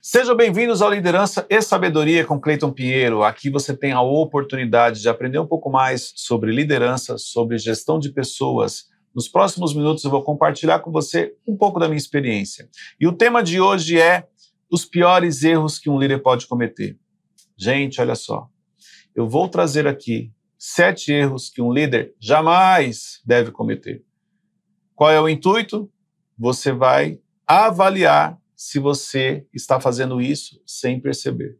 Sejam bem-vindos ao Liderança e Sabedoria com Cleiton Pinheiro. Aqui você tem a oportunidade de aprender um pouco mais sobre liderança, sobre gestão de pessoas. Nos próximos minutos eu vou compartilhar com você um pouco da minha experiência. E o tema de hoje é os piores erros que um líder pode cometer. Gente, olha só. Eu vou trazer aqui Sete erros que um líder jamais deve cometer. Qual é o intuito? Você vai avaliar se você está fazendo isso sem perceber.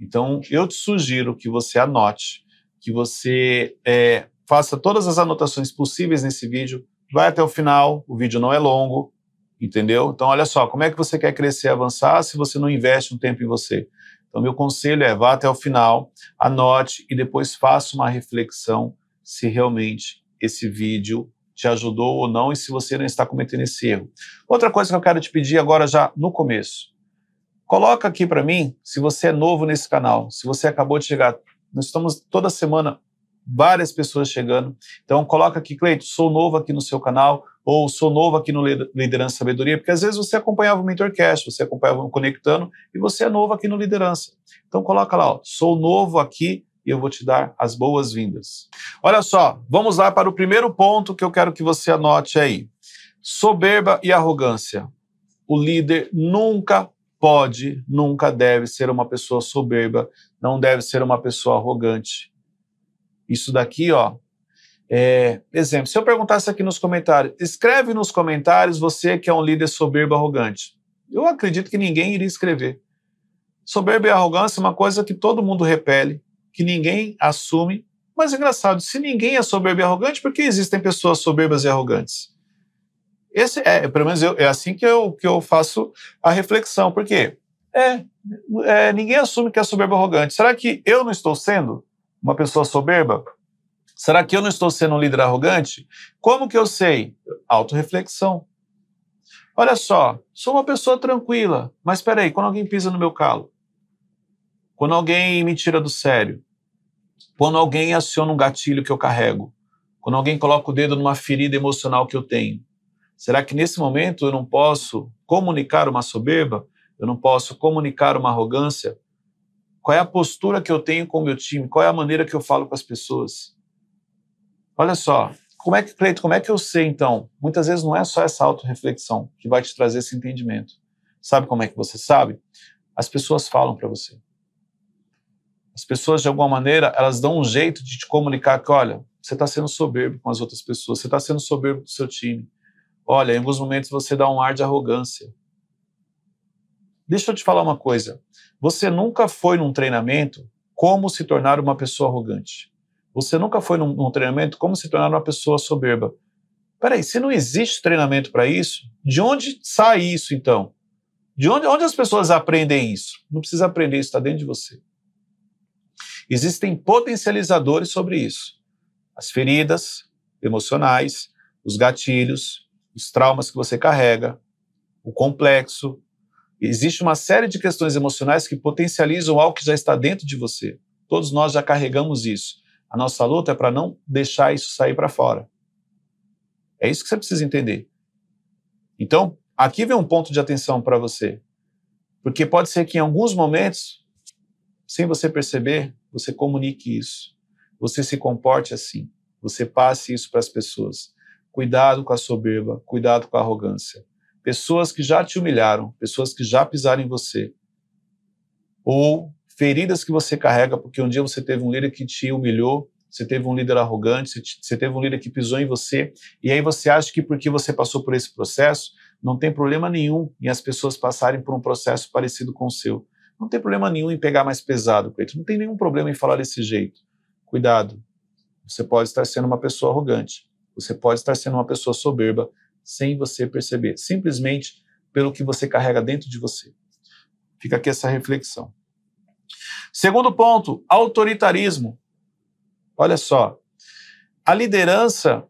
Então, eu te sugiro que você anote, que você é, faça todas as anotações possíveis nesse vídeo, vai até o final, o vídeo não é longo, entendeu? Então, olha só, como é que você quer crescer e avançar se você não investe um tempo em você? Então, meu conselho é vá até o final, anote e depois faça uma reflexão se realmente esse vídeo te ajudou ou não e se você não está cometendo esse erro. Outra coisa que eu quero te pedir agora já no começo. Coloca aqui para mim se você é novo nesse canal, se você acabou de chegar. Nós estamos toda semana várias pessoas chegando. Então coloca aqui, Cleito, sou novo aqui no seu canal, ou sou novo aqui no Liderança Sabedoria, porque às vezes você acompanhava o Mentorcast, você acompanhava o Conectando e você é novo aqui no Liderança. Então coloca lá, ó, sou novo aqui e eu vou te dar as boas-vindas. Olha só, vamos lá para o primeiro ponto que eu quero que você anote aí. Soberba e arrogância. O líder nunca pode, nunca deve ser uma pessoa soberba, não deve ser uma pessoa arrogante. Isso daqui, ó, é, exemplo, se eu perguntasse aqui nos comentários, escreve nos comentários você que é um líder soberbo arrogante. Eu acredito que ninguém iria escrever. Soberba e arrogância é uma coisa que todo mundo repele, que ninguém assume. Mas é engraçado, se ninguém é soberbo e arrogante, por que existem pessoas soberbas e arrogantes? Esse é, pelo menos eu, é assim que eu, que eu faço a reflexão. Por quê? É, é, ninguém assume que é soberbo e arrogante. Será que eu não estou sendo uma pessoa soberba? Será que eu não estou sendo um líder arrogante? Como que eu sei? Autoreflexão. Olha só, sou uma pessoa tranquila, mas peraí, quando alguém pisa no meu calo, quando alguém me tira do sério, quando alguém aciona um gatilho que eu carrego, quando alguém coloca o dedo numa ferida emocional que eu tenho, será que nesse momento eu não posso comunicar uma soberba? Eu não posso comunicar uma arrogância? Qual é a postura que eu tenho com o meu time? Qual é a maneira que eu falo com as pessoas? Olha só, como é que, Cleito, como é que eu sei então? Muitas vezes não é só essa autorreflexão que vai te trazer esse entendimento. Sabe como é que você sabe? As pessoas falam para você. As pessoas, de alguma maneira, elas dão um jeito de te comunicar que, olha, você está sendo soberbo com as outras pessoas, você está sendo soberbo com o seu time. Olha, em alguns momentos você dá um ar de arrogância. Deixa eu te falar uma coisa. Você nunca foi num treinamento como se tornar uma pessoa arrogante. Você nunca foi num, num treinamento como se tornar uma pessoa soberba. Peraí, se não existe treinamento para isso, de onde sai isso então? De onde, onde as pessoas aprendem isso? Não precisa aprender, isso está dentro de você. Existem potencializadores sobre isso. As feridas emocionais, os gatilhos, os traumas que você carrega, o complexo. Existe uma série de questões emocionais que potencializam algo que já está dentro de você. Todos nós já carregamos isso. A nossa luta é para não deixar isso sair para fora. É isso que você precisa entender. Então, aqui vem um ponto de atenção para você. Porque pode ser que em alguns momentos, sem você perceber, você comunique isso. Você se comporte assim. Você passe isso para as pessoas. Cuidado com a soberba, cuidado com a arrogância. Pessoas que já te humilharam, pessoas que já pisaram em você, ou feridas que você carrega, porque um dia você teve um líder que te humilhou, você teve um líder arrogante, você teve um líder que pisou em você, e aí você acha que porque você passou por esse processo, não tem problema nenhum em as pessoas passarem por um processo parecido com o seu. Não tem problema nenhum em pegar mais pesado com Não tem nenhum problema em falar desse jeito. Cuidado. Você pode estar sendo uma pessoa arrogante. Você pode estar sendo uma pessoa soberba sem você perceber, simplesmente pelo que você carrega dentro de você. Fica aqui essa reflexão. Segundo ponto, autoritarismo. Olha só, a liderança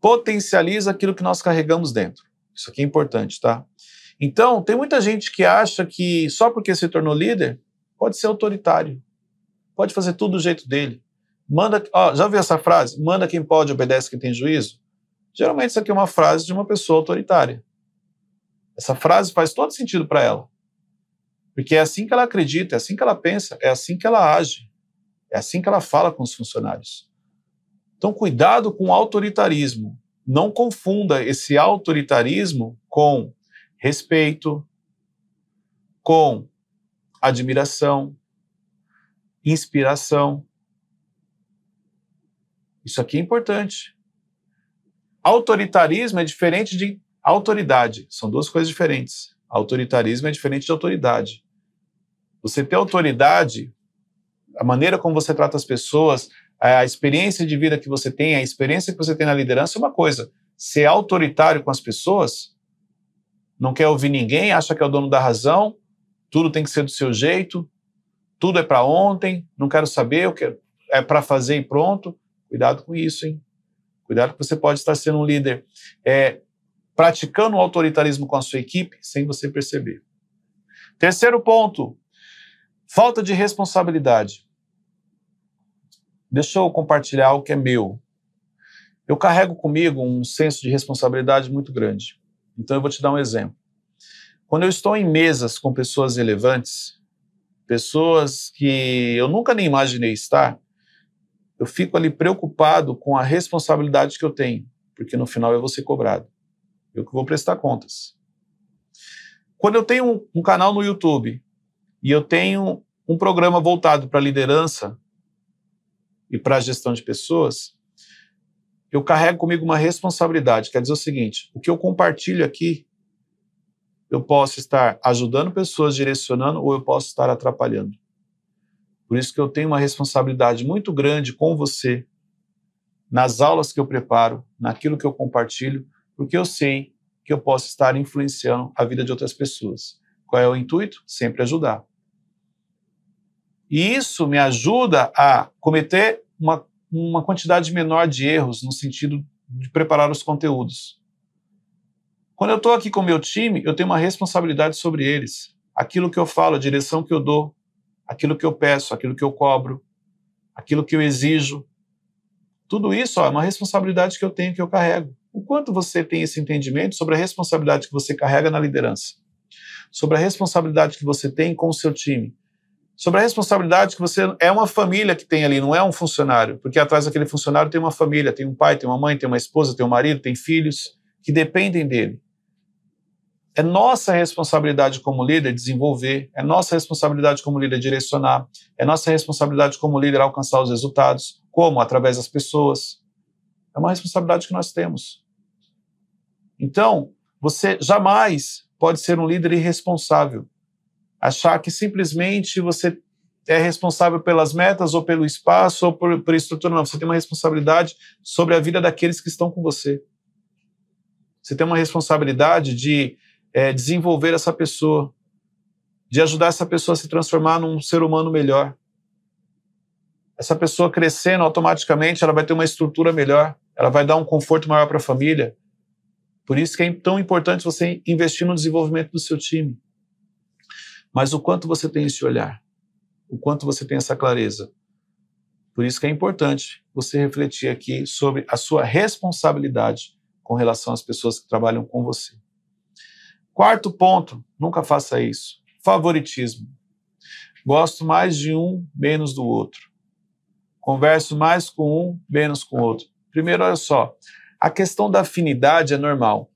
potencializa aquilo que nós carregamos dentro. Isso aqui é importante, tá? Então, tem muita gente que acha que só porque se tornou líder, pode ser autoritário, pode fazer tudo do jeito dele. Manda, ó, já viu essa frase? Manda quem pode, obedece quem tem juízo. Geralmente isso aqui é uma frase de uma pessoa autoritária. Essa frase faz todo sentido para ela. Porque é assim que ela acredita, é assim que ela pensa, é assim que ela age, é assim que ela fala com os funcionários. Então, cuidado com o autoritarismo. Não confunda esse autoritarismo com respeito, com admiração, inspiração. Isso aqui é importante. Autoritarismo é diferente de autoridade. São duas coisas diferentes. Autoritarismo é diferente de autoridade. Você ter autoridade, a maneira como você trata as pessoas, a experiência de vida que você tem, a experiência que você tem na liderança é uma coisa. Ser autoritário com as pessoas, não quer ouvir ninguém, acha que é o dono da razão, tudo tem que ser do seu jeito, tudo é para ontem, não quero saber, eu quero, é para fazer e pronto. Cuidado com isso, hein? Cuidado que você pode estar sendo um líder é, praticando o autoritarismo com a sua equipe sem você perceber. Terceiro ponto, Falta de responsabilidade. Deixa eu compartilhar o que é meu. Eu carrego comigo um senso de responsabilidade muito grande. Então eu vou te dar um exemplo. Quando eu estou em mesas com pessoas relevantes, pessoas que eu nunca nem imaginei estar, eu fico ali preocupado com a responsabilidade que eu tenho, porque no final eu vou ser cobrado. Eu que vou prestar contas. Quando eu tenho um, um canal no YouTube e eu tenho um programa voltado para liderança e para a gestão de pessoas. Eu carrego comigo uma responsabilidade, quer é dizer o seguinte: o que eu compartilho aqui, eu posso estar ajudando pessoas, direcionando, ou eu posso estar atrapalhando. Por isso que eu tenho uma responsabilidade muito grande com você, nas aulas que eu preparo, naquilo que eu compartilho, porque eu sei que eu posso estar influenciando a vida de outras pessoas. Qual é o intuito? Sempre ajudar. E isso me ajuda a cometer uma, uma quantidade menor de erros no sentido de preparar os conteúdos. Quando eu estou aqui com o meu time, eu tenho uma responsabilidade sobre eles. Aquilo que eu falo, a direção que eu dou, aquilo que eu peço, aquilo que eu cobro, aquilo que eu exijo. Tudo isso ó, é uma responsabilidade que eu tenho, que eu carrego. O quanto você tem esse entendimento sobre a responsabilidade que você carrega na liderança? sobre a responsabilidade que você tem com o seu time, sobre a responsabilidade que você é uma família que tem ali, não é um funcionário, porque atrás daquele funcionário tem uma família, tem um pai, tem uma mãe, tem uma esposa, tem um marido, tem filhos que dependem dele. É nossa responsabilidade como líder desenvolver, é nossa responsabilidade como líder direcionar, é nossa responsabilidade como líder alcançar os resultados, como através das pessoas. É uma responsabilidade que nós temos. Então, você jamais pode ser um líder irresponsável. Achar que simplesmente você é responsável pelas metas ou pelo espaço ou por, por estrutura. Não, você tem uma responsabilidade sobre a vida daqueles que estão com você. Você tem uma responsabilidade de é, desenvolver essa pessoa, de ajudar essa pessoa a se transformar num ser humano melhor. Essa pessoa crescendo automaticamente, ela vai ter uma estrutura melhor, ela vai dar um conforto maior para a família, por isso que é tão importante você investir no desenvolvimento do seu time. Mas o quanto você tem esse olhar, o quanto você tem essa clareza. Por isso que é importante você refletir aqui sobre a sua responsabilidade com relação às pessoas que trabalham com você. Quarto ponto, nunca faça isso. Favoritismo. Gosto mais de um, menos do outro. Converso mais com um, menos com o outro. Primeiro, olha só. A questão da afinidade é normal.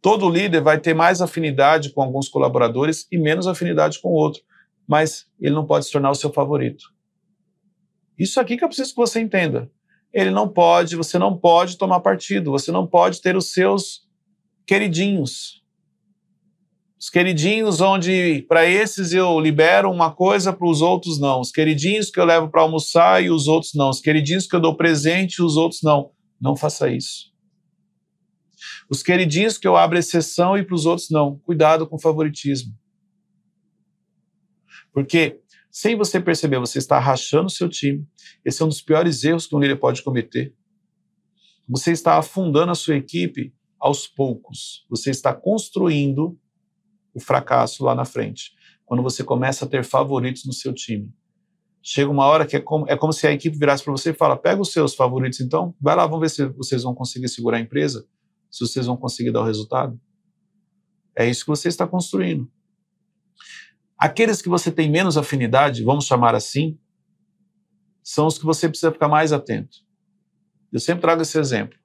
Todo líder vai ter mais afinidade com alguns colaboradores e menos afinidade com outro, mas ele não pode se tornar o seu favorito. Isso aqui que eu preciso que você entenda. Ele não pode, você não pode tomar partido, você não pode ter os seus queridinhos. Os queridinhos onde para esses eu libero uma coisa, para os outros não. Os queridinhos que eu levo para almoçar e os outros não. Os queridinhos que eu dou presente e os outros não. Não faça isso. Os queridinhos que eu abro exceção e para os outros não. Cuidado com o favoritismo. Porque sem você perceber, você está rachando o seu time. Esse é um dos piores erros que um líder pode cometer. Você está afundando a sua equipe aos poucos. Você está construindo o fracasso lá na frente. Quando você começa a ter favoritos no seu time. Chega uma hora que é como, é como se a equipe virasse para você e fala: pega os seus favoritos, então, vai lá, vamos ver se vocês vão conseguir segurar a empresa se vocês vão conseguir dar o resultado. É isso que você está construindo. Aqueles que você tem menos afinidade, vamos chamar assim, são os que você precisa ficar mais atento. Eu sempre trago esse exemplo.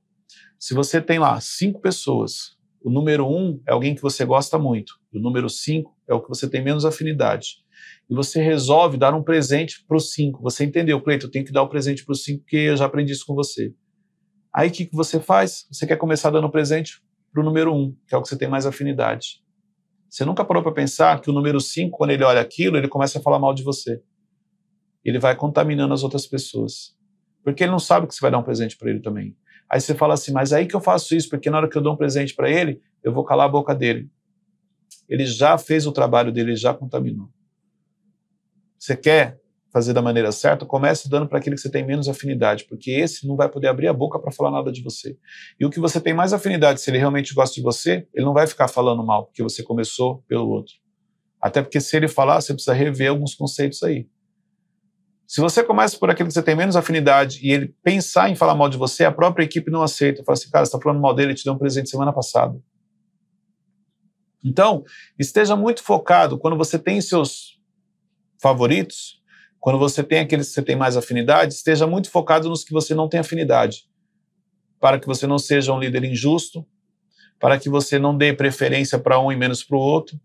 Se você tem lá cinco pessoas, o número um é alguém que você gosta muito, o número cinco é o que você tem menos afinidade. E você resolve dar um presente para os cinco. Você entendeu, Cleiton, eu tenho que dar o um presente para os cinco porque eu já aprendi isso com você. Aí o que, que você faz? Você quer começar dando presente para o número um, que é o que você tem mais afinidade. Você nunca parou para pensar que o número cinco, quando ele olha aquilo, ele começa a falar mal de você. Ele vai contaminando as outras pessoas. Porque ele não sabe que você vai dar um presente para ele também. Aí você fala assim, mas aí que eu faço isso, porque na hora que eu dou um presente para ele, eu vou calar a boca dele. Ele já fez o trabalho dele, já contaminou. Você quer fazer da maneira certa, comece dando para aquele que você tem menos afinidade, porque esse não vai poder abrir a boca para falar nada de você. E o que você tem mais afinidade, se ele realmente gosta de você, ele não vai ficar falando mal, porque você começou pelo outro. Até porque se ele falar, você precisa rever alguns conceitos aí. Se você começa por aquele que você tem menos afinidade e ele pensar em falar mal de você, a própria equipe não aceita. Fala assim, cara, você está falando mal dele, ele te deu um presente semana passada. Então, esteja muito focado quando você tem seus favoritos, quando você tem aqueles que você tem mais afinidade, esteja muito focado nos que você não tem afinidade, para que você não seja um líder injusto, para que você não dê preferência para um e menos para o outro,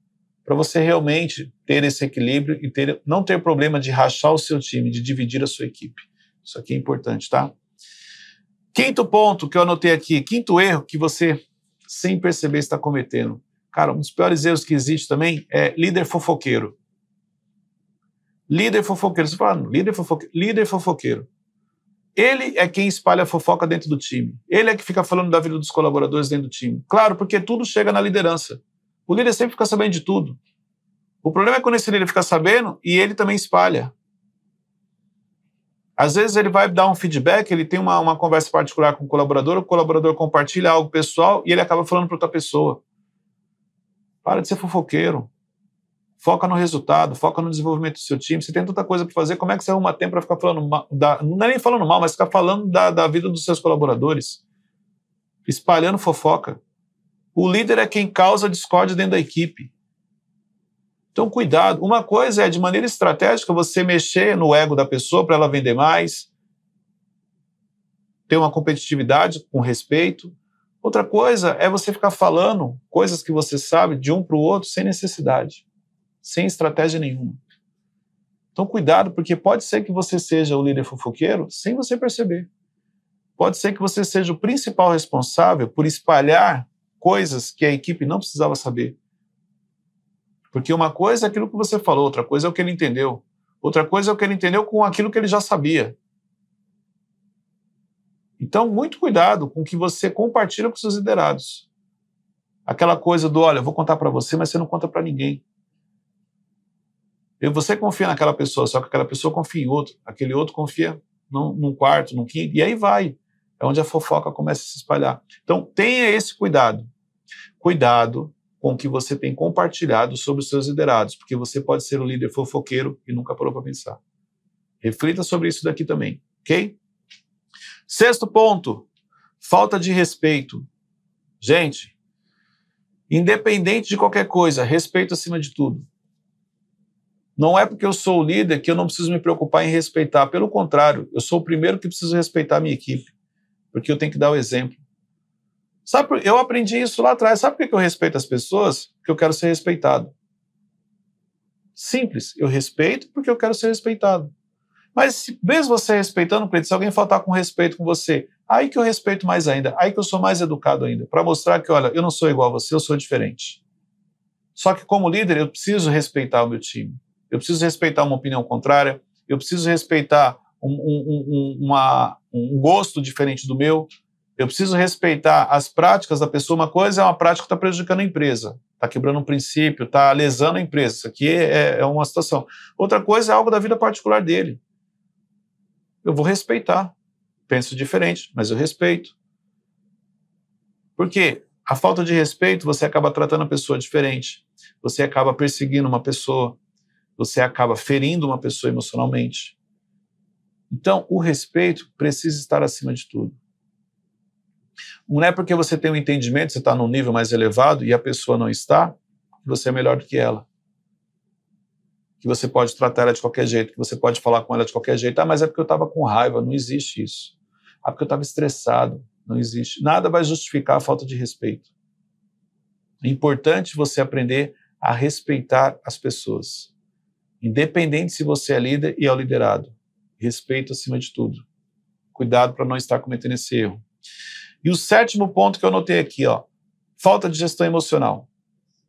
para você realmente ter esse equilíbrio e ter, não ter problema de rachar o seu time, de dividir a sua equipe. Isso aqui é importante, tá? Quinto ponto que eu anotei aqui, quinto erro que você, sem perceber, está cometendo. Cara, um dos piores erros que existe também é líder fofoqueiro. Líder fofoqueiro. Você fala, ah, líder fofoqueiro. Líder fofoqueiro. Ele é quem espalha a fofoca dentro do time. Ele é que fica falando da vida dos colaboradores dentro do time. Claro, porque tudo chega na liderança. O líder sempre fica sabendo de tudo. O problema é quando esse líder fica sabendo e ele também espalha. Às vezes ele vai dar um feedback, ele tem uma, uma conversa particular com o colaborador, o colaborador compartilha algo pessoal e ele acaba falando para outra pessoa. Para de ser fofoqueiro foca no resultado, foca no desenvolvimento do seu time. Você tem tanta coisa para fazer, como é que você arruma tempo para ficar falando mal? Da, não é nem falando mal, mas ficar falando da, da vida dos seus colaboradores, espalhando fofoca. O líder é quem causa discórdia dentro da equipe. Então, cuidado. Uma coisa é, de maneira estratégica, você mexer no ego da pessoa para ela vender mais, ter uma competitividade com respeito. Outra coisa é você ficar falando coisas que você sabe de um para o outro sem necessidade sem estratégia nenhuma. Então, cuidado, porque pode ser que você seja o líder fofoqueiro sem você perceber. Pode ser que você seja o principal responsável por espalhar coisas que a equipe não precisava saber. Porque uma coisa é aquilo que você falou, outra coisa é o que ele entendeu. Outra coisa é o que ele entendeu com aquilo que ele já sabia. Então, muito cuidado com o que você compartilha com seus liderados. Aquela coisa do, olha, eu vou contar para você, mas você não conta para ninguém. E você confia naquela pessoa, só que aquela pessoa confia em outro, aquele outro confia num, num quarto, num quinto, e aí vai. É onde a fofoca começa a se espalhar. Então, tenha esse cuidado. Cuidado com o que você tem compartilhado sobre os seus liderados, porque você pode ser um líder fofoqueiro e nunca parou para pensar. Reflita sobre isso daqui também, ok? Sexto ponto: falta de respeito. Gente, independente de qualquer coisa, respeito acima de tudo. Não é porque eu sou o líder que eu não preciso me preocupar em respeitar. Pelo contrário, eu sou o primeiro que preciso respeitar a minha equipe, porque eu tenho que dar o exemplo. Sabe, eu aprendi isso lá atrás. Sabe por que eu respeito as pessoas? Porque eu quero ser respeitado. Simples. Eu respeito porque eu quero ser respeitado. Mas mesmo você respeitando, se alguém faltar com respeito com você, aí que eu respeito mais ainda, aí que eu sou mais educado ainda, para mostrar que, olha, eu não sou igual a você, eu sou diferente. Só que como líder, eu preciso respeitar o meu time eu preciso respeitar uma opinião contrária, eu preciso respeitar um, um, um, uma, um gosto diferente do meu, eu preciso respeitar as práticas da pessoa. Uma coisa é uma prática que está prejudicando a empresa, está quebrando um princípio, está lesando a empresa. Isso aqui é, é, uma situação. Outra coisa é algo da vida particular dele. Eu vou respeitar. Penso diferente, mas eu respeito. Porque a falta de respeito, você acaba tratando a pessoa diferente. Você acaba perseguindo uma pessoa você acaba ferindo uma pessoa emocionalmente. Então, o respeito precisa estar acima de tudo. Não é porque você tem um entendimento, você está num nível mais elevado e a pessoa não está, que você é melhor do que ela. Que você pode tratar ela de qualquer jeito, que você pode falar com ela de qualquer jeito. Ah, mas é porque eu estava com raiva, não existe isso. Ah, porque eu estava estressado, não existe. Nada vai justificar a falta de respeito. É importante você aprender a respeitar as pessoas. Independente se você é líder e é o liderado. Respeito acima de tudo. Cuidado para não estar cometendo esse erro. E o sétimo ponto que eu notei aqui, ó, falta de gestão emocional.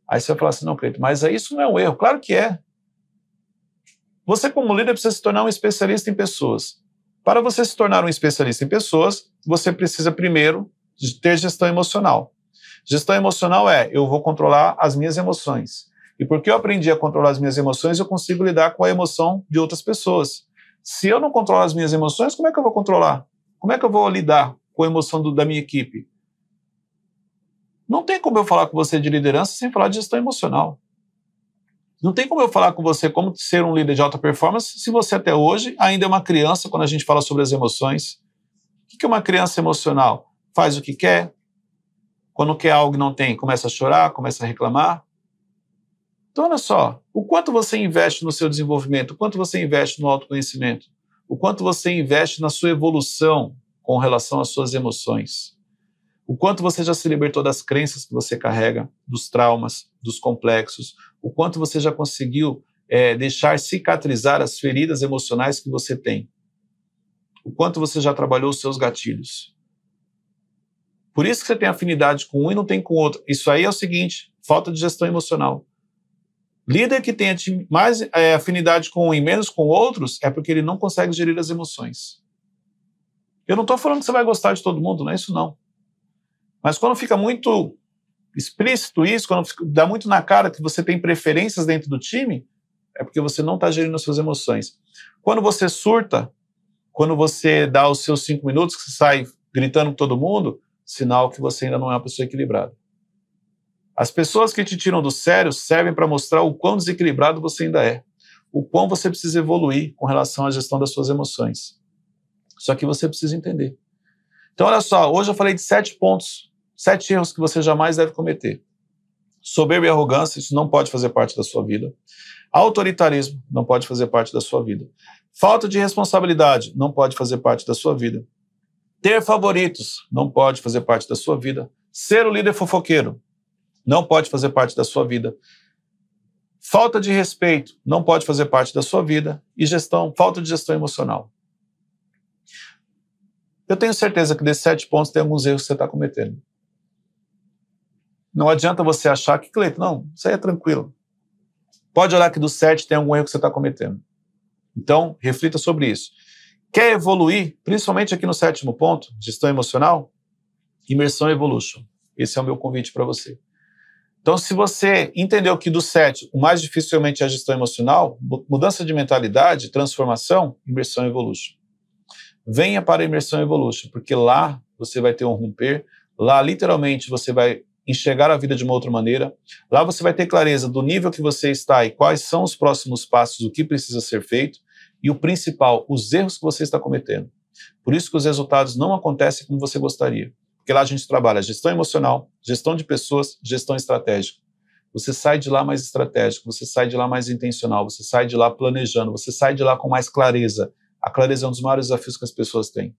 Aí você vai falar assim, não, Cleiton, mas isso não é um erro. Claro que é. Você, como líder, precisa se tornar um especialista em pessoas. Para você se tornar um especialista em pessoas, você precisa primeiro ter gestão emocional. Gestão emocional é eu vou controlar as minhas emoções. E porque eu aprendi a controlar as minhas emoções, eu consigo lidar com a emoção de outras pessoas. Se eu não controlo as minhas emoções, como é que eu vou controlar? Como é que eu vou lidar com a emoção do, da minha equipe? Não tem como eu falar com você de liderança sem falar de gestão emocional. Não tem como eu falar com você como ser um líder de alta performance se você até hoje ainda é uma criança quando a gente fala sobre as emoções. O que é uma criança emocional? Faz o que quer, quando quer algo e não tem, começa a chorar, começa a reclamar. Então, olha só, o quanto você investe no seu desenvolvimento, o quanto você investe no autoconhecimento, o quanto você investe na sua evolução com relação às suas emoções, o quanto você já se libertou das crenças que você carrega, dos traumas, dos complexos, o quanto você já conseguiu é, deixar cicatrizar as feridas emocionais que você tem, o quanto você já trabalhou os seus gatilhos. Por isso que você tem afinidade com um e não tem com outro. Isso aí é o seguinte: falta de gestão emocional. Líder que tem mais é, afinidade com um e menos com outros é porque ele não consegue gerir as emoções. Eu não estou falando que você vai gostar de todo mundo, não é isso não. Mas quando fica muito explícito isso, quando fica, dá muito na cara que você tem preferências dentro do time, é porque você não está gerindo as suas emoções. Quando você surta, quando você dá os seus cinco minutos, que você sai gritando com todo mundo, sinal que você ainda não é uma pessoa equilibrada. As pessoas que te tiram do sério servem para mostrar o quão desequilibrado você ainda é, o quão você precisa evoluir com relação à gestão das suas emoções. Só que você precisa entender. Então, olha só, hoje eu falei de sete pontos, sete erros que você jamais deve cometer. Soberba e arrogância, isso não pode fazer parte da sua vida. Autoritarismo, não pode fazer parte da sua vida. Falta de responsabilidade, não pode fazer parte da sua vida. Ter favoritos, não pode fazer parte da sua vida. Ser o líder fofoqueiro, não pode fazer parte da sua vida. Falta de respeito não pode fazer parte da sua vida e gestão, falta de gestão emocional. Eu tenho certeza que desses sete pontos tem alguns erros que você está cometendo. Não adianta você achar que, Cleiton, não, isso aí é tranquilo. Pode olhar que dos sete tem algum erro que você está cometendo. Então, reflita sobre isso. Quer evoluir, principalmente aqui no sétimo ponto, gestão emocional? Imersão Evolution. Esse é o meu convite para você. Então, se você entendeu que do sete, o mais dificilmente é a gestão emocional, mudança de mentalidade, transformação, imersão evolution. Venha para a imersão evolution, porque lá você vai ter um romper, lá literalmente você vai enxergar a vida de uma outra maneira, lá você vai ter clareza do nível que você está e quais são os próximos passos, o que precisa ser feito e o principal, os erros que você está cometendo. Por isso que os resultados não acontecem como você gostaria. Porque lá a gente trabalha gestão emocional, gestão de pessoas, gestão estratégica. Você sai de lá mais estratégico, você sai de lá mais intencional, você sai de lá planejando, você sai de lá com mais clareza. A clareza é um dos maiores desafios que as pessoas têm.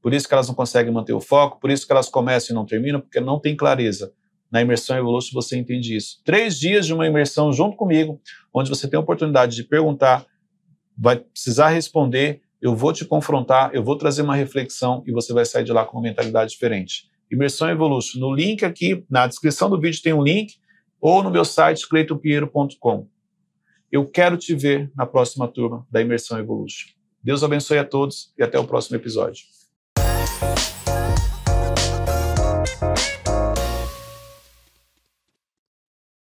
Por isso que elas não conseguem manter o foco, por isso que elas começam e não terminam, porque não tem clareza. Na imersão Evolution você entende isso. Três dias de uma imersão junto comigo, onde você tem a oportunidade de perguntar, vai precisar responder, eu vou te confrontar, eu vou trazer uma reflexão e você vai sair de lá com uma mentalidade diferente. Imersão Evolution. No link aqui, na descrição do vídeo tem um link, ou no meu site, cleitopieiro.com. Eu quero te ver na próxima turma da Imersão Evolution. Deus abençoe a todos e até o próximo episódio.